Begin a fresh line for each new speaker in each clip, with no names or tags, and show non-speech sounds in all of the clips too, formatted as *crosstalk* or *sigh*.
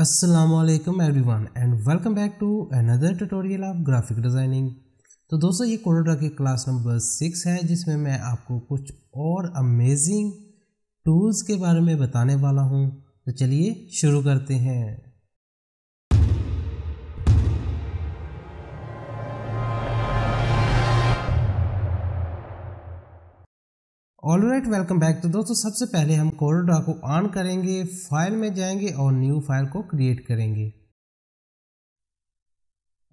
Aslam everyone and welcome back to another tutorial of graphic designing तो दोस्तों ये कोरोडा की क्लास नंबर सिक्स है जिसमें मैं आपको कुछ और अमेजिंग टूल्स के बारे में बताने वाला हूँ तो चलिए शुरू करते हैं ऑल राइट वेलकम बैक तो दोस्तों सबसे पहले हम कोरोड्रा को ऑन करेंगे फाइल में जाएंगे और न्यू फाइल को क्रिएट करेंगे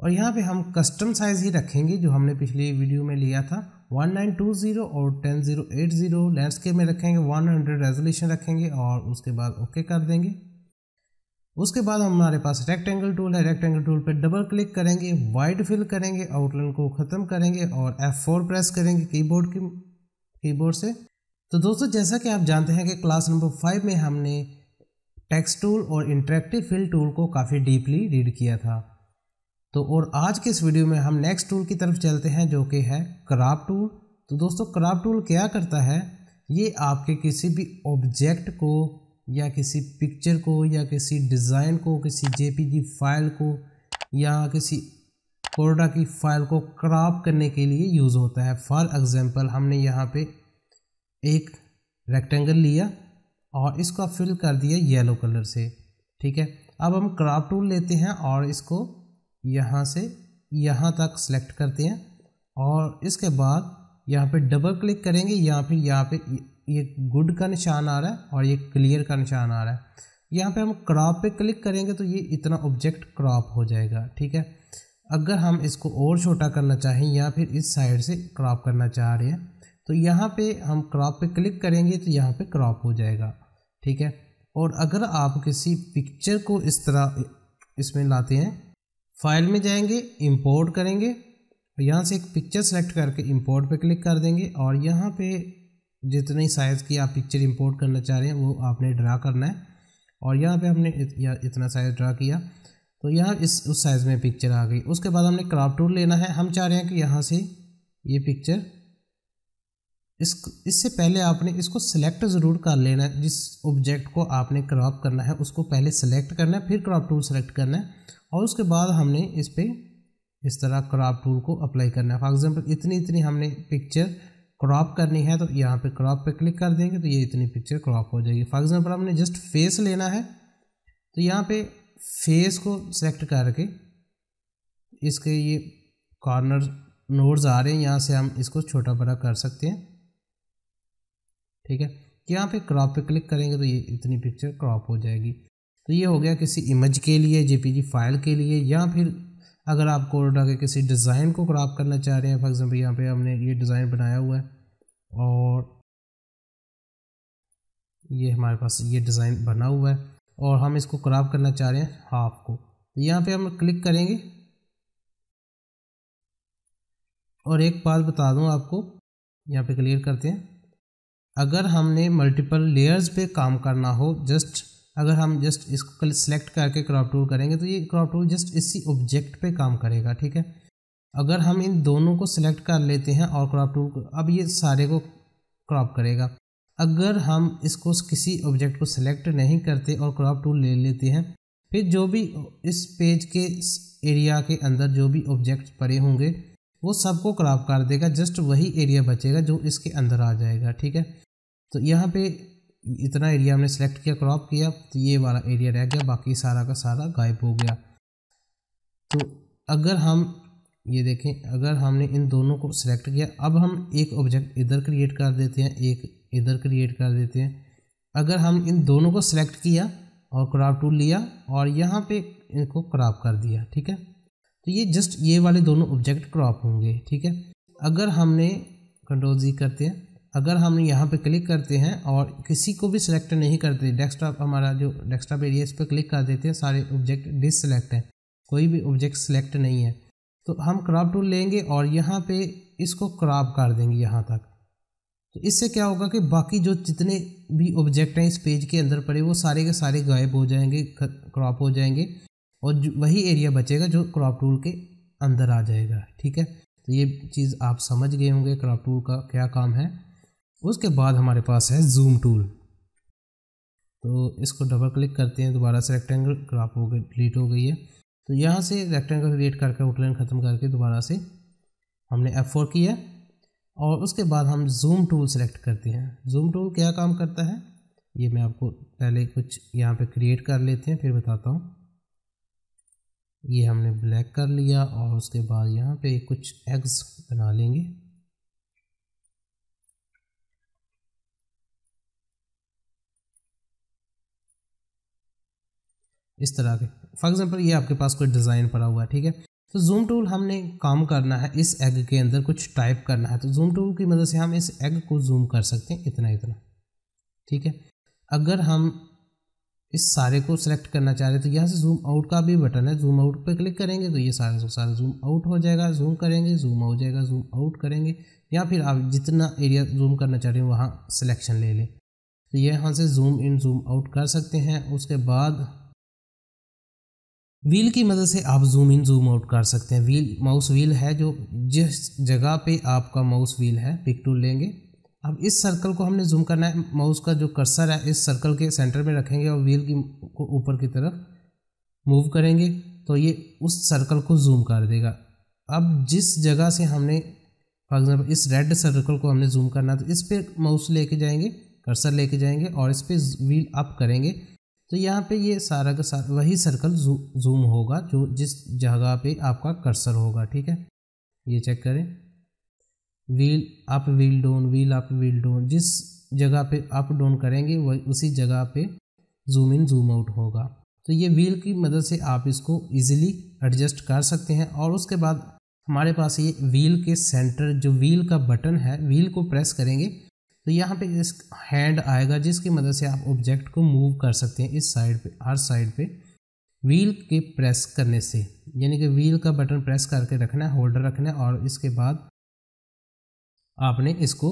और यहाँ पे हम कस्टम साइज़ ही रखेंगे जो हमने पिछली वीडियो में लिया था 1920 और 10080 लैंडस्केप में रखेंगे 100 रेजोल्यूशन रखेंगे और उसके बाद ओके कर देंगे उसके बाद हमारे पास रेक्टेंगल टूल है रेक्टेंगल टूल पर डबल क्लिक करेंगे वाइड फिल करेंगे आउटलाइन को ख़त्म करेंगे और F4 प्रेस करेंगे कीबोर्ड की कीबोर्ड से तो दोस्तों जैसा कि आप जानते हैं कि क्लास नंबर फाइव में हमने टेक्स्ट टूल और इंटरेक्टिव फिल टूल को काफ़ी डीपली रीड किया था तो और आज के इस वीडियो में हम नेक्स्ट टूल की तरफ चलते हैं जो कि है क्राफ्ट टूल तो दोस्तों क्राफ्ट टूल क्या करता है ये आपके किसी भी ऑब्जेक्ट को या किसी पिक्चर को या किसी डिज़ाइन को किसी जे फाइल को या किसी कोरडा की फाइल को क्राप करने के लिए यूज़ होता है फॉर एग्ज़ाम्पल हमने यहाँ पे एक रेक्टेंगल लिया और इसको फिल कर दिया येलो कलर से ठीक है अब हम क्राप टूल लेते हैं और इसको यहाँ से यहाँ तक सेलेक्ट करते हैं और इसके बाद यहाँ पे डबल क्लिक करेंगे या फिर यहाँ पे ये गुड का निशान आ रहा है और ये क्लियर का निशान आ रहा है यहाँ पे हम क्रॉप पे क्लिक करेंगे तो ये इतना ऑब्जेक्ट क्रॉप हो जाएगा ठीक है अगर हम इसको और छोटा करना चाहें या फिर इस साइड से क्रॉप करना चाह रहे हैं तो यहाँ पे हम क्रॉप पे क्लिक करेंगे तो यहाँ पे क्रॉप हो जाएगा ठीक है और अगर आप किसी पिक्चर को इस तरह इसमें लाते हैं फाइल में जाएंगे इंपोर्ट करेंगे और यहाँ से एक पिक्चर सेलेक्ट करके इंपोर्ट पे क्लिक कर देंगे और यहाँ पे जितनी साइज़ की आप पिक्चर इंपोर्ट करना चाह रहे हैं वो आपने ड्रा करना है और यहाँ पे हमने इत, इतना साइज़ ड्रा किया तो यहाँ इस उस साइज़ में पिक्चर आ गई उसके बाद हमने क्रॉप टूल लेना है हम चाह रहे हैं कि यहाँ से ये पिक्चर इस इससे पहले आपने इसको सिलेक्ट ज़रूर कर लेना है जिस ऑब्जेक्ट को आपने क्रॉप करना है उसको पहले सेलेक्ट करना है फिर क्रॉप टूल सेलेक्ट करना है और उसके बाद हमने इस पर इस तरह क्रॉप टूल को अप्लाई करना है फॉर एग्ज़ाम्पल इतनी इतनी हमने पिक्चर क्रॉप करनी है तो यहाँ पे क्रॉप पे क्लिक कर देंगे तो ये इतनी पिक्चर क्रॉप हो जाएगी फॉर एग्ज़ाम्पल हमने जस्ट फेस लेना है तो यहाँ पे फेस को सेलेक्ट करके इसके ये कॉर्नर नोड्स आ रहे हैं यहाँ से हम इसको छोटा बड़ा कर सकते हैं ठीक है यहाँ पे क्रॉप पे क्लिक करेंगे तो ये इतनी पिक्चर क्रॉप हो जाएगी तो ये हो गया किसी इमेज के लिए जेपीजी फाइल के लिए या फिर अगर आप कोड के किसी डिज़ाइन को क्रॉप करना चाह रहे हैं फॉर एग्ज़ाम्पल यहाँ पे हमने ये डिज़ाइन बनाया हुआ है और ये हमारे पास ये डिज़ाइन बना हुआ है और हम इसको क्रॉप करना चाह रहे हैं हाफ को तो यहाँ पे हम क्लिक करेंगे और एक बात बता दूँ आपको यहाँ पे क्लियर करते हैं अगर हमने मल्टीपल लेयर्स पे काम करना हो जस्ट अगर हम जस्ट इसको सेलेक्ट करके क्रॉप टूल करेंगे तो ये क्रॉप टूल जस्ट इसी ऑब्जेक्ट पे काम करेगा ठीक है अगर हम इन दोनों को सिलेक्ट कर लेते हैं और क्रॉप टूल अब ये सारे को क्रॉप करेगा अगर हम इसको किसी ऑब्जेक्ट को सिलेक्ट नहीं करते और क्रॉप टूल ले लेते हैं फिर जो भी इस पेज के एरिया के अंदर जो भी ऑब्जेक्ट पड़े होंगे वो सबको क्रॉप कर देगा जस्ट वही एरिया बचेगा जो इसके अंदर आ जाएगा ठीक है तो यहाँ पे इतना एरिया हमने सेलेक्ट किया क्रॉप किया तो ये वाला एरिया रह गया बाकी सारा का सारा गायब हो गया तो अगर हम ये देखें अगर हमने इन दोनों को सिलेक्ट किया अब हम एक ऑब्जेक्ट इधर क्रिएट कर देते हैं एक इधर क्रिएट कर देते हैं अगर हम इन दोनों को सिलेक्ट किया और क्रॉप टूल लिया और यहाँ पे इनको क्रॉप कर दिया ठीक है तो ये जस्ट ये वाले दोनों ऑब्जेक्ट क्रॉप होंगे ठीक है अगर हमने कंट्रोल जी करते हैं अगर हम यहाँ पे क्लिक करते हैं और किसी को भी सिलेक्ट नहीं करते डेस्कटॉप हमारा जो डेस्कटॉप एरिया इस पर क्लिक कर देते हैं सारे ऑब्जेक्ट डिसलेक्ट हैं कोई भी ऑब्जेक्ट सिलेक्ट नहीं है तो हम क्रॉप टूल लेंगे और यहाँ पे इसको क्रॉप कर देंगे यहाँ तक तो इससे क्या होगा कि बाकी जो जितने भी ऑब्जेक्ट हैं इस पेज के अंदर पड़े वो सारे के सारे गायब हो जाएंगे क्रॉप हो जाएंगे और वही एरिया बचेगा जो क्रॉप टूल के अंदर आ जाएगा ठीक है तो ये चीज़ आप समझ गए होंगे क्रॉप टूल का क्या काम है उसके बाद हमारे पास है जूम टूल तो इसको डबल क्लिक करते हैं दोबारा से रेक्टेंगल क्राप हो गई डिलीट हो गई है तो यहाँ से रेक्टेंगल क्रिएट करके आउटलाइन ख़त्म करके दोबारा से हमने एफ फोर किया और उसके बाद हम जूम टूल सेलेक्ट करते हैं जूम टूल क्या काम करता है ये मैं आपको पहले कुछ यहाँ पे क्रिएट कर लेते हैं फिर बताता हूँ ये हमने ब्लैक कर लिया और उसके बाद यहाँ पे कुछ एग्स बना लेंगे इस तरह के फॉर एग्ज़ाम्पल ये आपके पास कोई डिज़ाइन पड़ा हुआ है ठीक है तो जूम टूल हमने काम करना है इस एग के अंदर कुछ टाइप करना है तो जूम टूल की मदद से हम इस एग को जूम कर सकते हैं इतना इतना ठीक है अगर हम इस सारे को सिलेक्ट करना चाह रहे तो यहाँ से जूम आउट का भी बटन है जूम आउट पर क्लिक करेंगे तो ये सारे सारा जूम आउट हो जाएगा जूम करेंगे जूम हो जाएगा जूम आउट करेंगे या फिर आप जितना एरिया जूम करना चाह रहे हैं वहाँ सिलेक्शन ले लें तो ये यहाँ से जूम इन जूम आउट कर सकते हैं उसके बाद व्हील की मदद से आप जूम इन जूम आउट कर सकते हैं व्हील माउस व्हील है जो जिस जगह पे आपका माउस व्हील है पिक टूल लेंगे अब इस सर्कल को हमने जूम करना है माउस का जो कर्सर है इस सर्कल के सेंटर में रखेंगे और व्हील की को ऊपर की तरफ मूव करेंगे तो ये उस सर्कल को जूम कर देगा अब जिस जगह से हमने फॉर एग्ज़ाम्पल इस रेड सर्कल को हमने जूम करना तो इस पर माउस लेके जाएंगे कर्सर लेके जाएंगे और इस पर व्हील अप करेंगे तो यहाँ पे ये सारा का सारा वही सर्कल जू, जूम होगा जो जिस जगह पे आपका कर्सर होगा ठीक है ये चेक करें wheel up wheel down wheel up wheel down जिस जगह पे अप डाउन करेंगे वही उसी जगह पे जूम इन जूम आउट होगा तो ये व्हील की मदद से आप इसको इजीली एडजस्ट कर सकते हैं और उसके बाद हमारे पास ये व्हील के सेंटर जो व्हील का बटन है व्हील को प्रेस करेंगे तो यहाँ पे इस हैंड आएगा जिसकी मदद से आप ऑब्जेक्ट को मूव कर सकते हैं इस साइड पे हर साइड पे व्हील के प्रेस करने से यानी कि व्हील का बटन प्रेस करके रखना है होल्डर रखना है और इसके बाद आपने इसको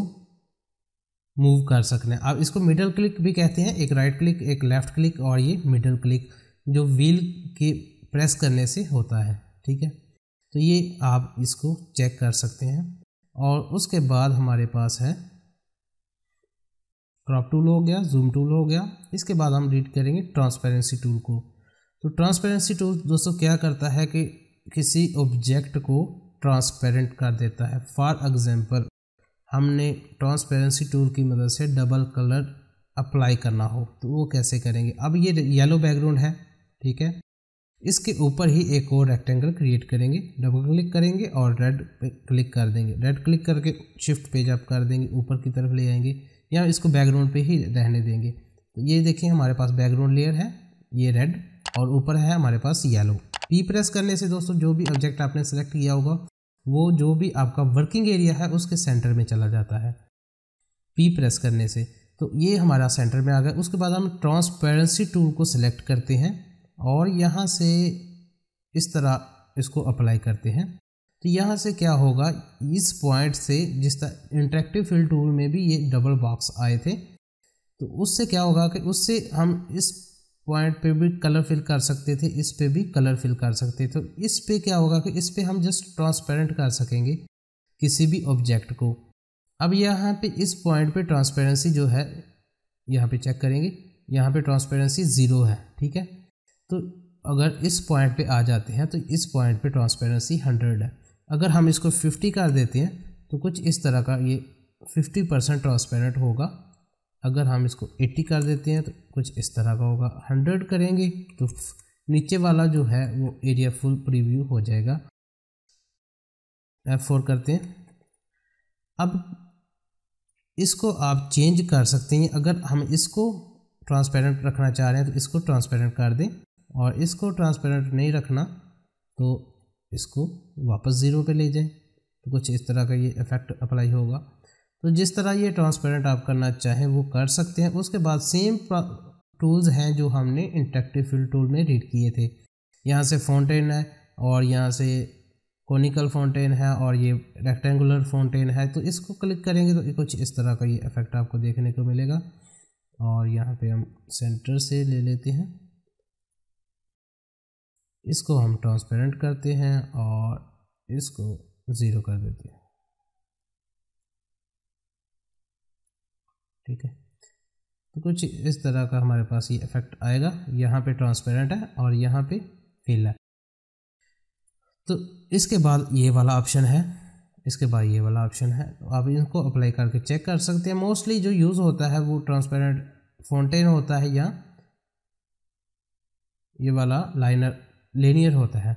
मूव कर सकना है आप इसको मिडल क्लिक भी कहते हैं एक राइट क्लिक एक लेफ़्ट क्लिक और ये मिडल क्लिक जो व्हील के प्रेस करने से होता है ठीक है तो ये आप इसको चेक कर सकते हैं और उसके बाद हमारे पास है क्रॉप टूल हो गया जूम टूल हो गया इसके बाद हम रीड करेंगे ट्रांसपेरेंसी टूल को तो ट्रांसपेरेंसी टूल दोस्तों क्या करता है कि किसी ऑब्जेक्ट को ट्रांसपेरेंट कर देता है फॉर एग्जांपल हमने ट्रांसपेरेंसी टूल की मदद से डबल कलर अप्लाई करना हो तो वो कैसे करेंगे अब ये येलो बैकग्राउंड है ठीक है इसके ऊपर ही एक और रेक्टेंगल क्रिएट करेंगे डबल क्लिक करेंगे और रेड पे क्लिक कर देंगे रेड क्लिक करके शिफ्ट पेज अप कर देंगे ऊपर की तरफ ले आएंगे या इसको बैकग्राउंड पे ही रहने देंगे तो ये देखिए हमारे पास बैकग्राउंड लेयर है ये रेड और ऊपर है हमारे पास येलो पी प्रेस करने से दोस्तों जो भी ऑब्जेक्ट आपने सेलेक्ट किया होगा वो जो भी आपका वर्किंग एरिया है उसके सेंटर में चला जाता है पी प्रेस करने से तो ये हमारा सेंटर में आ गया उसके बाद हम ट्रांसपेरेंसी टूल को सिलेक्ट करते हैं और यहाँ से इस तरह इसको अप्लाई करते हैं तो यहाँ से क्या होगा इस पॉइंट से जिस तरह इंटरेक्टिव फिल टूल में भी ये डबल बॉक्स आए थे तो उससे क्या होगा कि उससे हम इस पॉइंट पे भी कलर फिल कर सकते थे इस पे भी कलर फिल कर सकते थे तो इस पे क्या होगा कि इस पे हम जस्ट ट्रांसपेरेंट कर सकेंगे किसी भी ऑब्जेक्ट को अब यहाँ पे इस पॉइंट पे ट्रांसपेरेंसी जो है यहाँ पे चेक करेंगे यहाँ पे ट्रांसपेरेंसी ज़ीरो है ठीक है तो अगर इस पॉइंट पे आ जाते हैं तो इस पॉइंट पे ट्रांसपेरेंसी हंड्रेड है अगर हम इसको फिफ्टी कर देते हैं तो कुछ इस तरह का ये फिफ्टी परसेंट ट्रांसपेरेंट होगा अगर हम इसको एट्टी कर देते हैं तो कुछ इस तरह का होगा हंड्रेड करेंगे तो नीचे वाला जो है वो एरिया फुल प्रीव्यू हो जाएगा एफ फोर करते हैं अब इसको आप चेंज कर सकते हैं अगर हम इसको ट्रांसपेरेंट रखना चाह रहे हैं तो इसको ट्रांसपेरेंट कर दें और इसको ट्रांसपेरेंट नहीं रखना तो इसको वापस ज़ीरो पे ले जाएं तो कुछ इस तरह का ये इफेक्ट अप्लाई होगा तो जिस तरह ये ट्रांसपेरेंट आप करना चाहें वो कर सकते हैं उसके बाद सेम टूल्स हैं जो हमने इंटेक्टिव फिल टूल में रीड किए थे यहाँ से फाउंटेन है और यहाँ से कोनिकल फाउंटेन है और ये रेक्टेंगुलर फाउंटेन है तो इसको क्लिक करेंगे तो कुछ इस तरह का ये इफेक्ट आपको देखने को मिलेगा और यहाँ पे हम सेंटर से ले लेते हैं इसको हम ट्रांसपेरेंट करते हैं और इसको ज़ीरो कर देते हैं ठीक है तो कुछ इस तरह का हमारे पास ये इफेक्ट आएगा यहाँ पे ट्रांसपेरेंट है और यहाँ पे फिल है तो इसके बाद ये वाला ऑप्शन है इसके बाद ये वाला ऑप्शन है तो आप इनको अप्लाई करके चेक कर सकते हैं मोस्टली जो यूज़ होता है वो ट्रांसपेरेंट फाउंटेन होता है या ये वाला लाइनर लेनियर होता है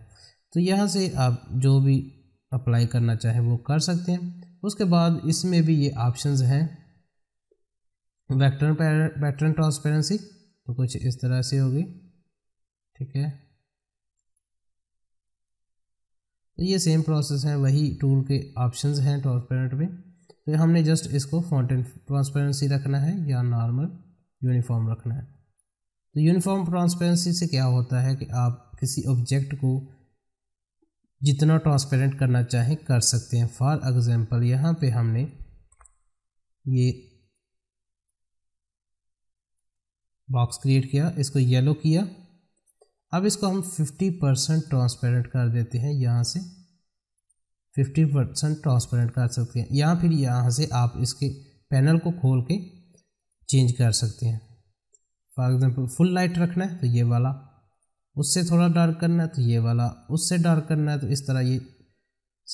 तो यहाँ से आप जो भी अप्लाई करना चाहें वो कर सकते हैं उसके बाद इसमें भी ये ऑप्शंस हैं वैक्टर पैटर्न ट्रांसपेरेंसी तो कुछ इस तरह से होगी ठीक है तो ये सेम प्रोसेस है वही टूल के ऑप्शंस हैं ट्रांसपेरेंट में तो हमने जस्ट इसको फाउंटेन ट्रांसपेरेंसी रखना है या नॉर्मल यूनिफॉर्म रखना है तो यूनिफॉर्म ट्रांसपेरेंसी से क्या होता है कि आप किसी ऑब्जेक्ट को जितना ट्रांसपेरेंट करना चाहें कर सकते हैं फॉर एग्ज़ाम्पल यहाँ पे हमने ये बॉक्स क्रिएट किया इसको येलो किया अब इसको हम 50 परसेंट ट्रांसपेरेंट कर देते हैं यहाँ से 50 परसेंट ट्रांसपेरेंट कर सकते हैं या फिर यहाँ से आप इसके पैनल को खोल के चेंज कर सकते हैं फॉर एग्ज़ाम्पल फुल लाइट रखना है तो ये वाला उससे थोड़ा डार्क करना है तो ये वाला उससे डार्क करना है तो इस तरह ये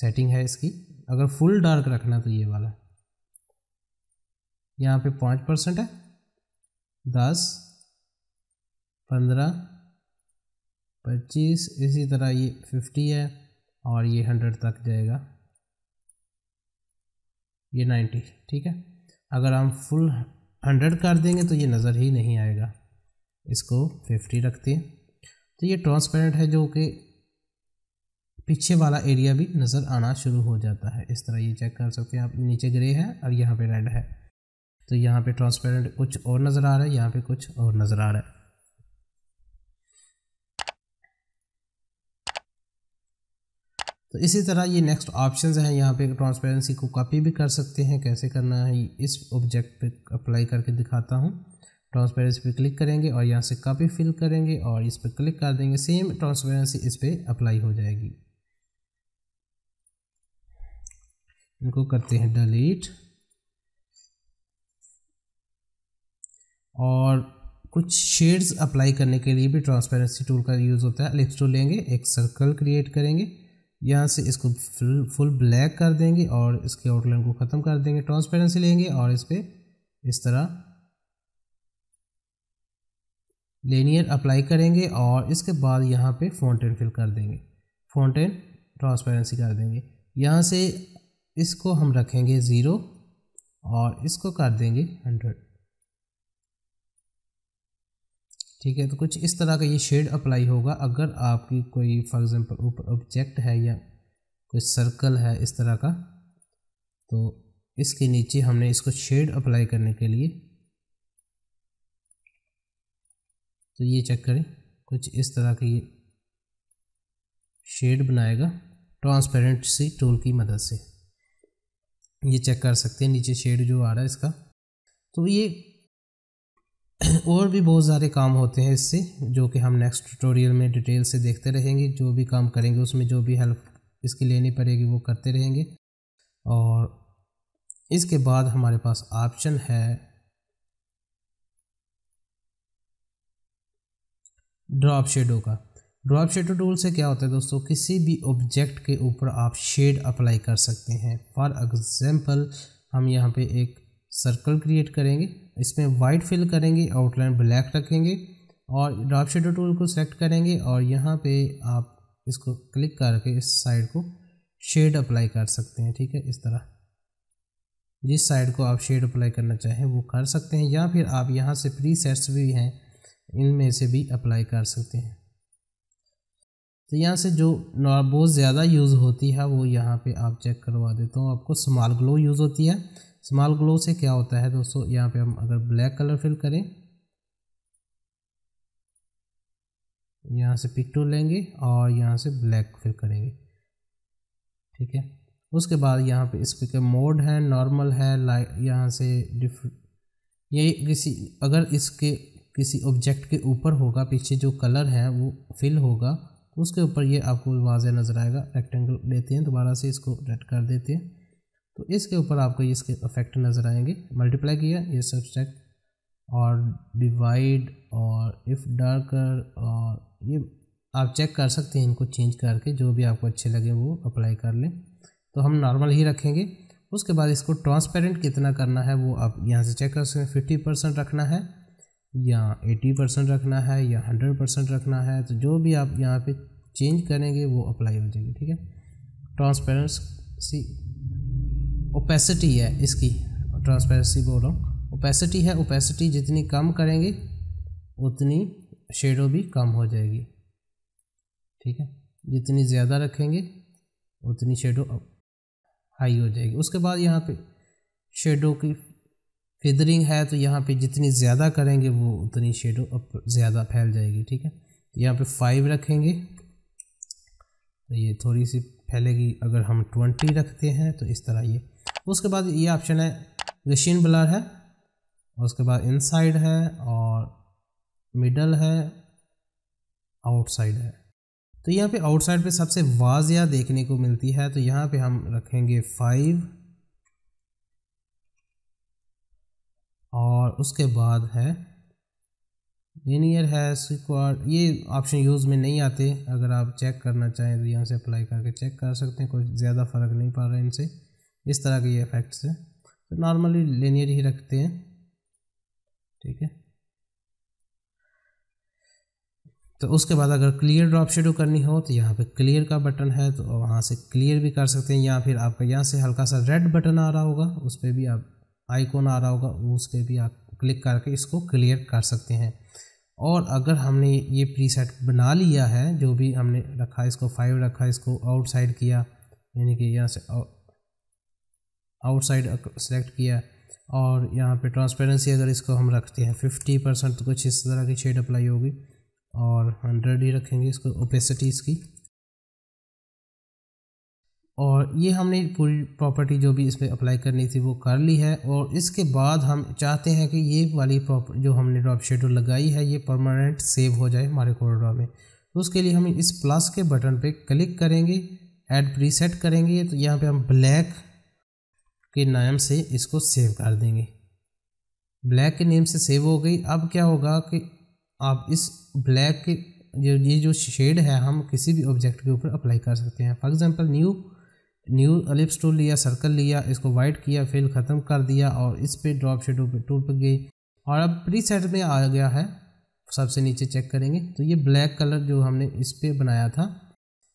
सेटिंग है इसकी अगर फुल डार्क रखना है तो ये वाला यहाँ पे पाँच परसेंट है दस पंद्रह पच्चीस इसी तरह ये फिफ्टी है और ये हंड्रेड तक जाएगा ये नाइन्टी ठीक है अगर हम फुल हंड्रेड कर देंगे तो ये नज़र ही नहीं आएगा इसको फिफ्टी रखते हैं तो ये ट्रांसपेरेंट है जो कि पीछे वाला एरिया भी नज़र आना शुरू हो जाता है इस तरह ये चेक कर सकते हैं आप नीचे ग्रे है और यहाँ पे रेड है तो यहाँ पे ट्रांसपेरेंट कुछ और नज़र आ रहा है यहाँ पे कुछ और नज़र आ रहा है तो इसी तरह ये नेक्स्ट ऑप्शन हैं यहाँ पे ट्रांसपेरेंसी को कॉपी भी कर सकते हैं कैसे करना है इस ऑब्जेक्ट पे अप्लाई करके दिखाता हूँ ट्रांसपेरेंसी पे क्लिक करेंगे और यहाँ से कॉपी फिल करेंगे और इस पर क्लिक कर देंगे सेम ट्रांसपेरेंसी इस पर अप्लाई हो जाएगी इनको करते हैं डिलीट और कुछ शेड्स अप्लाई करने के लिए भी ट्रांसपेरेंसी टूल का यूज़ होता है लिप्स टूल लेंगे एक सर्कल क्रिएट करेंगे यहाँ से इसको फुल फुल ब्लैक कर देंगे और इसके आउटलाइन को ख़त्म कर देंगे ट्रांसपेरेंसी लेंगे और इस पर इस तरह लेनियर अप्लाई करेंगे और इसके बाद यहाँ पे फाउंटेन फिल कर देंगे फाउंटेन ट्रांसपेरेंसी कर देंगे यहाँ से इसको हम रखेंगे ज़ीरो और इसको कर देंगे हंड्रेड ठीक है तो कुछ इस तरह का ये शेड अप्लाई होगा अगर आपकी कोई फॉर एग्ज़ाम्पल ऊपर ऑब्जेक्ट है या कोई सर्कल है इस तरह का तो इसके नीचे हमने इसको शेड अप्लाई करने के लिए तो ये चेक करें कुछ इस तरह की ये शेड बनाएगा ट्रांसपेरेंट सी टूल की मदद से ये चेक कर सकते हैं नीचे शेड जो आ रहा है इसका तो ये *clears throat* और भी बहुत सारे काम होते हैं इससे जो कि हम नेक्स्ट ट्यूटोरियल में डिटेल से देखते रहेंगे जो भी काम करेंगे उसमें जो भी हेल्प इसकी लेनी पड़ेगी वो करते रहेंगे और इसके बाद हमारे पास ऑप्शन है ड्रॉप शेडो का ड्रॉप शेडो टूल से क्या होता है दोस्तों किसी भी ऑब्जेक्ट के ऊपर आप शेड अप्लाई कर सकते हैं फॉर एग्ज़ाम्पल हम यहाँ पे एक सर्कल क्रिएट करेंगे इसमें वाइट फिल करेंगे आउटलाइन ब्लैक रखेंगे और ड्रॉप शेडो टूल को सेलेक्ट करेंगे और यहाँ पे आप इसको क्लिक करके इस साइड को शेड अप्लाई कर सकते हैं ठीक है इस तरह जिस साइड को आप शेड अप्लाई करना चाहें वो कर सकते हैं या फिर आप यहाँ से प्री सेट्स भी हैं इनमें से भी अप्लाई कर सकते हैं तो यहाँ से जो बहुत ज़्यादा यूज़ होती है वो यहाँ पे आप चेक करवा देता हूँ आपको स्मॉल ग्लो यूज़ होती है स्मॉल ग्लो से क्या होता है दोस्तों यहाँ पे हम अगर ब्लैक कलर फिल करें यहाँ से पिक्टो लेंगे और यहाँ से ब्लैक फिल करेंगे ठीक है उसके बाद यहाँ पे इस्पीकर मोड है नॉर्मल है लाइट यहाँ से डिफ ये किसी अगर इसके किसी ऑब्जेक्ट के ऊपर होगा पीछे जो कलर है वो फिल होगा उसके ऊपर ये आपको वाजह नज़र आएगा रेक्टेंगल लेते हैं दोबारा से इसको रेड कर देते हैं तो इसके ऊपर आपको इसके इफेक्ट नज़र आएंगे मल्टीप्लाई किया ये सब्सट्रैक्ट और डिवाइड और इफ़ डार्कर और ये आप चेक कर सकते हैं इनको चेंज करके जो भी आपको अच्छे लगे वो अप्लाई कर लें तो हम नॉर्मल ही रखेंगे उसके बाद इसको ट्रांसपेरेंट कितना करना है वो आप यहाँ से चेक कर सकते हैं फिफ्टी परसेंट रखना है या 80 परसेंट रखना है या 100 परसेंट रखना है तो जो भी आप यहाँ पे चेंज करेंगे वो अप्लाई हो जाएगी ठीक है ट्रांसपेरेंसी ओपेसिटी है इसकी ट्रांसपेरेंसी बोल रहा हूँ ओपेसिटी है ओपेसिटी जितनी कम करेंगे उतनी शेडो भी कम हो जाएगी ठीक है जितनी ज़्यादा रखेंगे उतनी शेडो हाई हो जाएगी उसके बाद यहाँ पे शेडो की फिदरिंग है तो यहाँ पे जितनी ज़्यादा करेंगे वो उतनी शेडो अप ज़्यादा फैल जाएगी ठीक है यहाँ पे फाइव रखेंगे तो ये थोड़ी सी फैलेगी अगर हम ट्वेंटी रखते हैं तो इस तरह ये उसके बाद ये ऑप्शन है मशीन ब्लर है और उसके बाद इनसाइड है और मिडल है आउटसाइड है तो यहाँ पे आउटसाइड पे सबसे वाजिया देखने को मिलती है तो यहाँ पे हम रखेंगे फाइव उसके बाद है लीनियर है स्क्वाड ये ऑप्शन यूज़ में नहीं आते अगर आप चेक करना चाहें तो यहाँ से अप्लाई करके चेक कर सकते हैं कोई ज़्यादा फ़र्क नहीं पड़ रहा है इनसे इस तरह के ये इफ़ेक्ट्स हैं तो नॉर्मली लीनियर ही रखते हैं ठीक है तो उसके बाद अगर क्लियर ड्रॉप शेडो करनी हो तो यहाँ पे क्लियर का बटन है तो वहाँ से क्लियर भी कर सकते हैं या फिर आपका यहाँ से हल्का सा रेड बटन आ रहा होगा उस पर भी आप आइकॉन आ रहा होगा उस पर भी आप क्लिक करके इसको क्लियर कर सकते हैं और अगर हमने ये प्रीसेट बना लिया है जो भी हमने रखा इसको फाइव रखा इसको आउटसाइड किया यानी कि यहाँ से आउटसाइड सेलेक्ट किया और यहाँ पे ट्रांसपेरेंसी अगर इसको हम रखते हैं फिफ्टी परसेंट तो कुछ इस तरह की शेड अप्लाई होगी और हंड्रेड ही रखेंगे इसको ओपेसिटी इसकी और ये हमने पूरी प्रॉपर्टी जो भी इसमें अप्लाई करनी थी वो कर ली है और इसके बाद हम चाहते हैं कि ये वाली प्रॉपर जो हमने ड्रॉप शेडो लगाई है ये परमानेंट सेव हो जाए हमारे कोरोड्रा में तो उसके लिए हम इस प्लस के बटन पे क्लिक करेंगे ऐड प्रीसेट करेंगे तो यहाँ पे हम ब्लैक के नाम से इसको सेव कर देंगे ब्लैक के नेम से सेव हो गई अब क्या होगा कि आप इस ब्लैक के ये जो शेड है हम किसी भी ऑब्जेक्ट के ऊपर अप्लाई कर सकते हैं for example new new ellipse tool लिया सर्कल लिया इसको वाइट किया फिल ख़त्म कर दिया और इस पर ड्रॉप शेडो पर टूल पर गई और अब प्री सेट में आ गया है सबसे नीचे चेक करेंगे तो ये ब्लैक कलर जो हमने इस पर बनाया था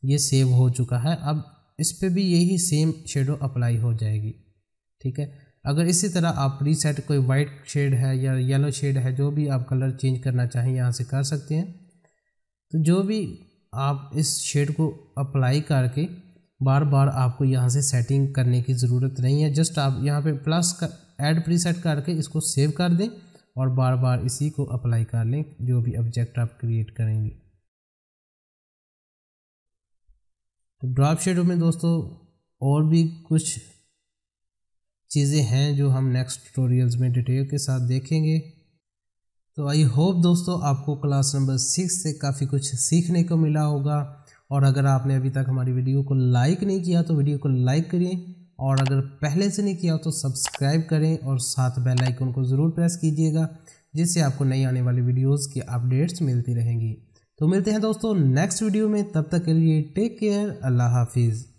ये सेव हो चुका है अब इस पर भी यही सेम शेडो अप्लाई हो जाएगी ठीक है अगर इसी तरह आप सेट कोई वाइट शेड है या येलो शेड है जो भी आप कलर चेंज करना चाहें यहाँ से कर सकते हैं तो जो भी आप इस शेड को अप्लाई करके बार बार आपको यहाँ से सेटिंग करने की ज़रूरत नहीं है जस्ट आप यहाँ पे प्लस का प्री सेट करके इसको सेव कर दें और बार बार इसी को अप्लाई कर लें जो भी ऑब्जेक्ट आप क्रिएट करेंगे तो ड्रॉप शेडो में दोस्तों और भी कुछ चीज़ें हैं जो हम नेक्स्ट ट्यूटोरियल्स में डिटेल के साथ देखेंगे तो आई होप दोस्तों आपको क्लास नंबर सिक्स से काफ़ी कुछ सीखने को मिला होगा और अगर आपने अभी तक हमारी वीडियो को लाइक नहीं किया तो वीडियो को लाइक करें और अगर पहले से नहीं किया तो सब्सक्राइब करें और साथ बेल आइकन को ज़रूर प्रेस कीजिएगा जिससे आपको नई आने वाली वीडियोस की अपडेट्स मिलती रहेंगी तो मिलते हैं दोस्तों नेक्स्ट वीडियो में तब तक के लिए टेक केयर अल्लाह हाफिज़